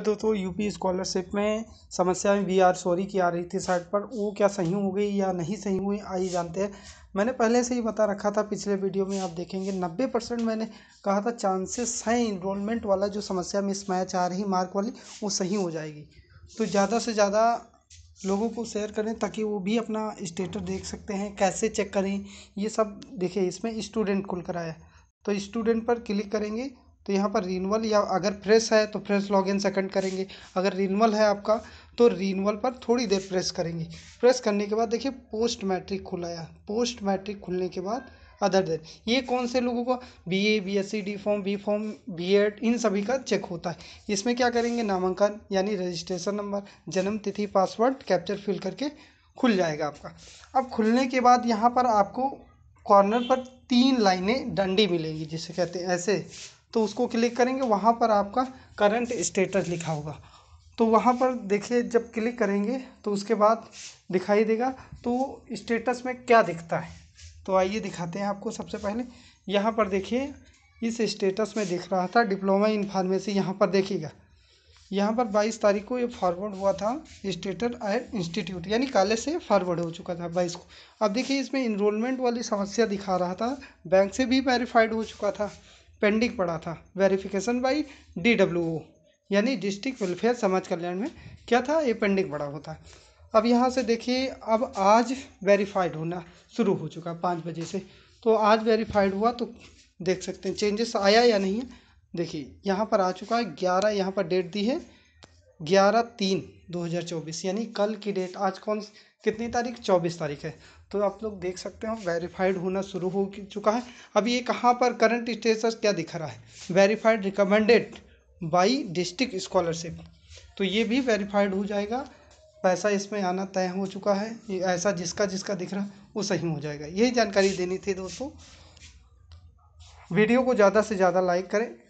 तो दोस्तों UP scholarship में समस्याएं वी आर सॉरी की आ रही थी साइट पर वो क्या सही हो गई या नहीं सही हुई आइए जानते हैं मैंने पहले से ही बता रखा था पिछले वीडियो में आप देखेंगे नब्बे परसेंट मैंने कहा था चांसेस हैं इनरोलमेंट वाला जो समस्या मैच आ रही मार्क वाली वो सही हो जाएगी तो ज़्यादा से ज़्यादा लोगों को शेयर करें ताकि वो भी अपना स्टेटस देख सकते हैं कैसे चेक करें ये सब देखिए इसमें स्टूडेंट कर कराया तो स्टूडेंट पर क्लिक करेंगे तो यहाँ पर रिनवल या अगर फ्रेश है तो फ्रेश लॉग इन सेकेंड करेंगे अगर रिनवल है आपका तो रिनवल पर थोड़ी देर प्रेस करेंगे प्रेस करने के बाद देखिए पोस्ट मैट्रिक खुलाया पोस्ट मैट्रिक खुलने के बाद अदर देन ये कौन से लोगों का B A B S C D form B form B Ed इन सभी का चेक होता है इसमें क्या करेंगे नामांकन यानी रजिस्ट्रेशन नंबर जन्म तिथि पासवर्ड कैप्चर फिल करके खुल जाएगा आपका अब खुलने के बाद यहाँ पर आपको कॉर्नर पर तीन लाइनें डंडी मिलेंगी जिसे कहते हैं ऐसे तो उसको क्लिक करेंगे वहाँ पर आपका करंट स्टेटस लिखा होगा तो वहाँ पर देखिए जब क्लिक करेंगे तो उसके बाद दिखाई देगा तो स्टेटस में क्या दिखता है तो आइए दिखाते हैं आपको सबसे पहले यहाँ पर देखिए इस स्टेटस में दिख रहा था डिप्लोमा इन फार्मेसी यहाँ पर देखिएगा यहाँ पर 22 तारीख को ये फॉरवर्ड हुआ था स्टेटर एड इंस्टीट्यूट यानी कॉलेज से फॉरवर्ड हो चुका था 22 को अब देखिए इसमें इनरोलमेंट वाली समस्या दिखा रहा था बैंक से भी वेरीफाइड हो चुका था पेंडिंग पड़ा था verification by D W O यानी डिस्ट्रिक्ट वेलफेयर समाज कल्याण में क्या था ये पेंडिंग पड़ा हुआ था अब यहाँ से देखिए अब आज वेरीफाइड होना शुरू हो चुका पाँच बजे से तो आज वेरीफाइड हुआ तो देख सकते हैं चेंजेस आया या नहीं है देखिए यहाँ पर आ चुका है ग्यारह यहाँ पर डेट दी है ग्यारह तीन दो हज़ार चौबीस यानी कल की डेट आज कौन कितनी तारीख चौबीस तारीख है तो आप लोग देख सकते हो वेरीफाइड होना शुरू हो चुका है अब ये कहाँ पर करंट स्टेटस क्या दिख रहा है verified recommended by district scholarship तो ये भी वेरीफाइड हो जाएगा पैसा इसमें आना तय हो चुका है ऐसा जिसका जिसका दिख रहा वो सही हो जाएगा यही जानकारी देनी थी दोस्तों वीडियो को ज़्यादा से ज़्यादा लाइक करें